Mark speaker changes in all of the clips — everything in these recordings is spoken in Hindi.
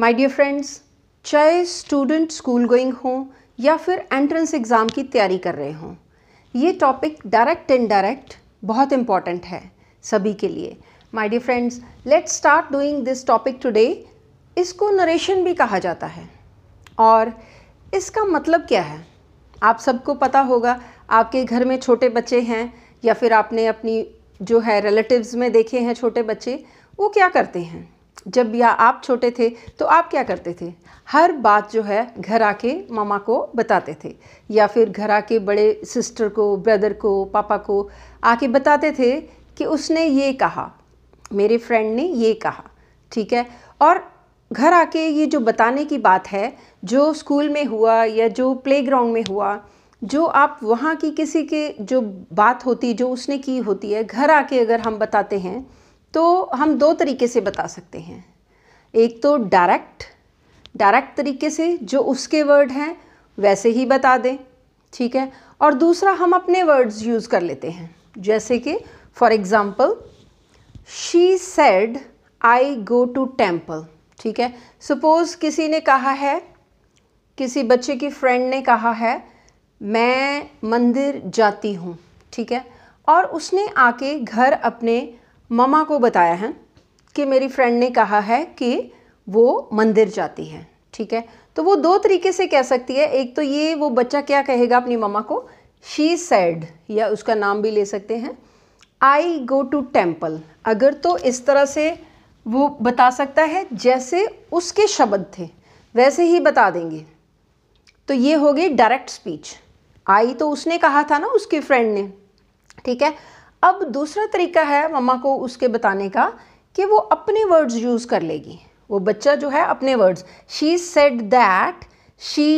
Speaker 1: माय डियर फ्रेंड्स चाहे स्टूडेंट स्कूल गोइंग हों या फिर एंट्रेंस एग्ज़ाम की तैयारी कर रहे हों ये टॉपिक डायरेक्ट एंड डायरेक्ट बहुत इम्पॉर्टेंट है सभी के लिए my dear friends let's start doing this topic today इसको नरेशन भी कहा जाता है और इसका मतलब क्या है आप सबको पता होगा आपके घर में छोटे बच्चे हैं या फिर आपने अपनी जो है रिलेटिव्स में देखे हैं छोटे बच्चे वो क्या करते हैं जब या आप छोटे थे तो आप क्या करते थे हर बात जो है घर आके मामा को बताते थे या फिर घर आके बड़े सिस्टर को ब्रदर को पापा को आके बताते थे कि उसने ये कहा मेरे फ्रेंड ने ये कहा ठीक है और घर आके ये जो बताने की बात है जो स्कूल में हुआ या जो प्लेग्राउंड में हुआ जो आप वहाँ की किसी के जो बात होती जो उसने की होती है घर आके अगर हम बताते हैं तो हम दो तरीके से बता सकते हैं एक तो डायरेक्ट डायरेक्ट तरीके से जो उसके वर्ड हैं वैसे ही बता दें ठीक है और दूसरा हम अपने वर्ड्स यूज़ कर लेते हैं जैसे कि for example she said I go to temple ठीक है सपोज़ किसी ने कहा है किसी बच्चे की फ्रेंड ने कहा है मैं मंदिर जाती हूँ ठीक है और उसने आके घर अपने ममा को बताया है कि मेरी फ्रेंड ने कहा है कि वो मंदिर जाती है ठीक है तो वो दो तरीके से कह सकती है एक तो ये वो बच्चा क्या कहेगा अपनी ममा को शी सैड या उसका नाम भी ले सकते हैं आई गो टू टेम्पल अगर तो इस तरह से वो बता सकता है जैसे उसके शब्द थे वैसे ही बता देंगे तो ये हो गई डायरेक्ट स्पीच आई तो उसने कहा था ना उसकी फ्रेंड ने ठीक है अब दूसरा तरीका है मम्मा को उसके बताने का कि वो अपने वर्ड्स यूज़ कर लेगी वो बच्चा जो है अपने words she said that she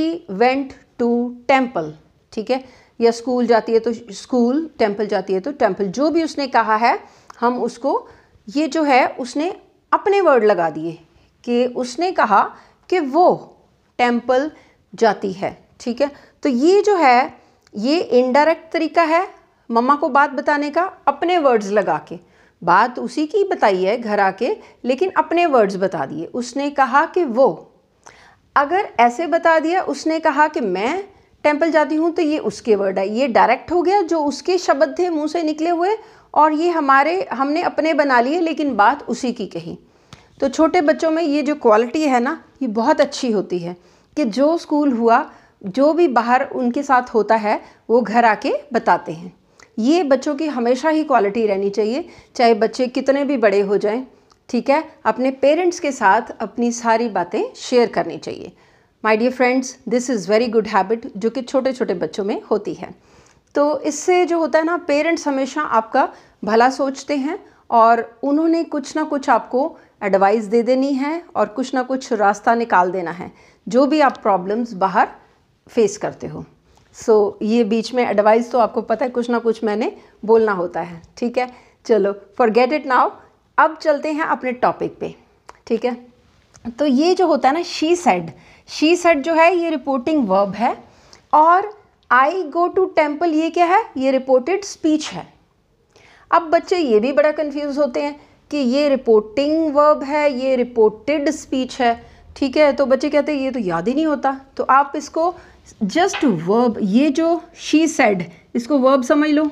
Speaker 1: went to temple ठीक है या स्कूल जाती है तो स्कूल टेम्पल जाती है तो टेम्पल जो भी उसने कहा है हम उसको ये जो है उसने अपने वर्ड लगा दिए कि उसने कहा कि वो टेम्पल जाती है ठीक है तो ये जो है ये इनडायरेक्ट तरीका है मम्मा को बात बताने का अपने वर्ड्स लगा के बात उसी की बताई है घर आके लेकिन अपने वर्ड्स बता दिए उसने कहा कि वो अगर ऐसे बता दिया उसने कहा कि मैं टेम्पल जाती हूँ तो ये उसके वर्ड है ये डायरेक्ट हो गया जो उसके शब्द थे मुंह से निकले हुए और ये हमारे हमने अपने बना लिए लेकिन बात उसी की कही तो छोटे बच्चों में ये जो क्वालिटी है ना ये बहुत अच्छी होती है कि जो स्कूल हुआ जो भी बाहर उनके साथ होता है वो घर आके बताते हैं ये बच्चों की हमेशा ही क्वालिटी रहनी चाहिए चाहे बच्चे कितने भी बड़े हो जाएं ठीक है अपने पेरेंट्स के साथ अपनी सारी बातें शेयर करनी चाहिए my dear friends this is very good habit जो कि छोटे छोटे बच्चों में होती है तो इससे जो होता है ना पेरेंट्स हमेशा आपका भला सोचते हैं और उन्होंने कुछ ना कुछ आपको एडवाइस दे देनी है और कुछ ना कुछ रास्ता निकाल देना है जो भी आप प्रॉब्लम्स बाहर फेस करते हो सो so, ये बीच में एडवाइस तो आपको पता है कुछ ना कुछ मैंने बोलना होता है ठीक है चलो फॉरगेट इट नाउ अब चलते हैं अपने टॉपिक पे ठीक है तो ये जो होता है ना शी सेड शी सेड जो है ये रिपोर्टिंग वर्ब है और आई गो टू टेम्पल ये क्या है ये रिपोर्टेड स्पीच है अब बच्चे ये भी बड़ा कन्फ्यूज़ होते हैं कि ये रिपोर्टिंग वर्ब है ये रिपोर्टेड स्पीच है ठीक है तो बच्चे कहते हैं ये तो याद ही नहीं होता तो आप इसको जस्ट वर्ब ये जो शी सेड इसको वर्ब समझ लो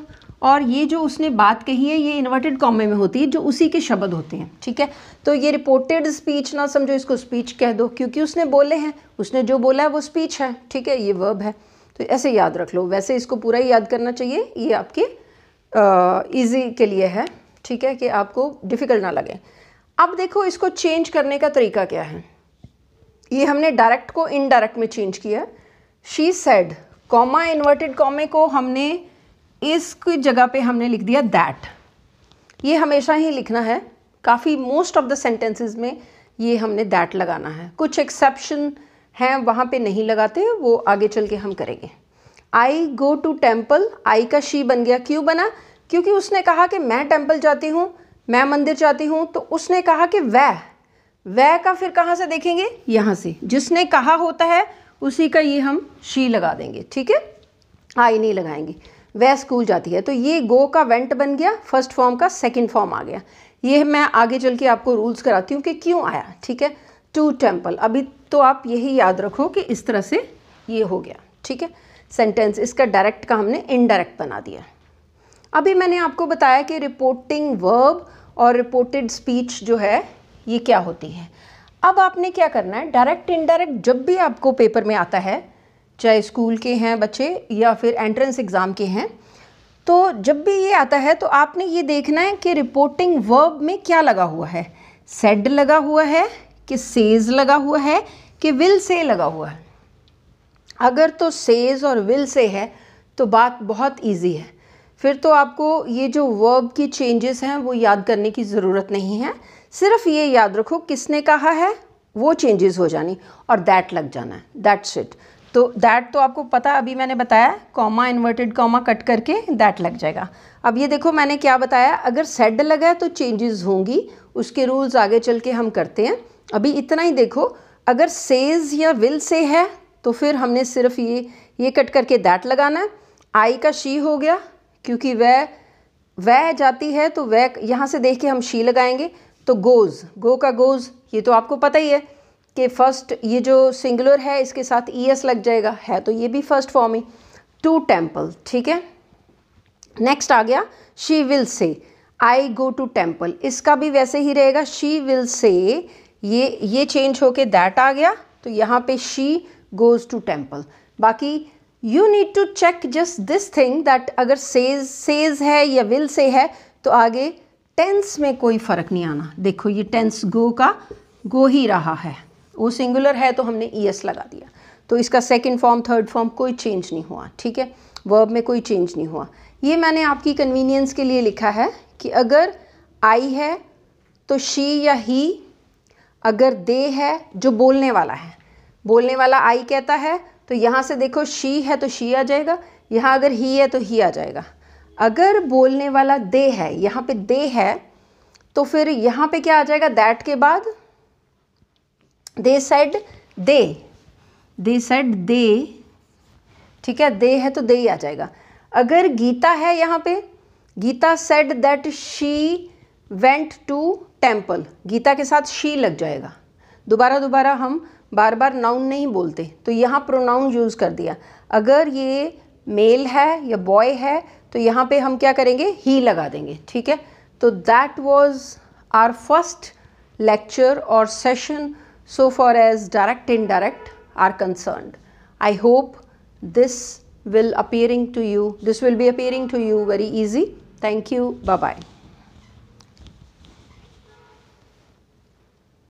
Speaker 1: और ये जो उसने बात कही है ये इन्वर्टेड कॉमे में होती है जो उसी के शब्द होते हैं ठीक है तो ये रिपोर्टेड स्पीच ना समझो इसको स्पीच कह दो क्योंकि उसने बोले हैं उसने जो बोला है वो स्पीच है ठीक है ये वर्ब है तो ऐसे याद रख लो वैसे इसको पूरा ही याद करना चाहिए ये आपके ईजी के लिए है ठीक है कि आपको डिफ़िकल्ट ना लगे अब देखो इसको चेंज करने का तरीका क्या है ये हमने डायरेक्ट को इनडायरेक्ट में चेंज किया है शी सेड कॉमा इन्वर्टेड कॉमे को हमने इसकी जगह पे हमने लिख दिया दैट ये हमेशा ही लिखना है काफ़ी मोस्ट ऑफ द सेंटेंसेस में ये हमने दैट लगाना है कुछ एक्सेप्शन हैं वहाँ पे नहीं लगाते वो आगे चल के हम करेंगे आई गो टू टेम्पल आई का शी बन गया क्यों बना क्योंकि उसने कहा कि मैं टेम्पल जाती हूँ मैं मंदिर जाती हूँ तो उसने कहा कि वह वह का फिर कहाँ से देखेंगे यहाँ से जिसने कहा होता है उसी का ये हम शी लगा देंगे ठीक है आई नहीं लगाएंगे वह स्कूल जाती है तो ये गो का वेंट बन गया फर्स्ट फॉर्म का सेकेंड फॉर्म आ गया ये मैं आगे चल के आपको रूल्स कराती हूँ कि क्यों आया ठीक है टू टेम्पल अभी तो आप यही याद रखो कि इस तरह से ये हो गया ठीक है सेंटेंस इसका डायरेक्ट का हमने इनडायरेक्ट बना दिया अभी मैंने आपको बताया कि रिपोर्टिंग वर्ब और रिपोर्टेड स्पीच जो है ये क्या होती है अब आपने क्या करना है डायरेक्ट इनडायरेक्ट जब भी आपको पेपर में आता है चाहे स्कूल के हैं बच्चे या फिर एंट्रेंस एग्ज़ाम के हैं तो जब भी ये आता है तो आपने ये देखना है कि रिपोर्टिंग वर्ब में क्या लगा हुआ है सेड लगा हुआ है कि सेज लगा हुआ है कि विल से लगा हुआ है अगर तो सेज और विल से है तो बात बहुत इजी है फिर तो आपको ये जो वर्ब की चेंजेस हैं वो याद करने की ज़रूरत नहीं है सिर्फ ये याद रखो किसने कहा है वो चेंजेस हो जानी और दैट लग जाना है दैट्स इट तो दैट तो आपको पता अभी मैंने बताया कॉमा इन्वर्टेड कॉमा कट करके दैट लग जाएगा अब ये देखो मैंने क्या बताया अगर सेड लगा है तो चेंजेस होंगी उसके रूल्स आगे चल के हम करते हैं अभी इतना ही देखो अगर सेज या विल से है तो फिर हमने सिर्फ ये ये कट करके दैट लगाना है आई का शी हो गया क्योंकि वह वह जाती है तो वह यहाँ से देख के हम शी लगाएंगे तो गोज़ गो का गोज़ ये तो आपको पता ही है कि फ़र्स्ट ये जो सिंगुलर है इसके साथ ई e एस लग जाएगा है तो ये भी फर्स्ट फॉर्म ही टू टेम्पल ठीक है नेक्स्ट आ गया she will say I go to temple इसका भी वैसे ही रहेगा शी विल से ये ये चेंज होके दैट आ गया तो यहाँ पे शी गोज़ टू टेम्पल बाकी you need to check just this thing that अगर सेज सेज है या विल से है तो आगे टेंस में कोई फ़र्क नहीं आना देखो ये टेंस गो का गो ही रहा है वो सिंगुलर है तो हमने ई एस लगा दिया तो इसका सेकंड फॉर्म थर्ड फॉर्म कोई चेंज नहीं हुआ ठीक है वर्ब में कोई चेंज नहीं हुआ ये मैंने आपकी कन्वीनियंस के लिए लिखा है कि अगर आई है तो शी या ही अगर दे है जो बोलने वाला है बोलने वाला आई कहता है तो यहाँ से देखो शी है तो शी आ जाएगा यहाँ अगर ही है तो ही आ जाएगा अगर बोलने वाला दे है यहाँ पे दे है तो फिर यहाँ पे क्या आ जाएगा दैट के बाद they said they they said they ठीक है दे है तो दे ही आ जाएगा अगर गीता है यहाँ पे Geeta said that she went to temple Geeta के साथ शी लग जाएगा दोबारा दोबारा हम बार बार नाउन नहीं बोलते तो यहाँ प्रोनाउन यूज़ कर दिया अगर ये मेल है या बॉय है तो यहाँ पे हम क्या करेंगे ही लगा देंगे ठीक है तो that was our first lecture और session so far as direct in direct are concern I hope this will appearing to you this will be appearing to you very easy thank you bye bye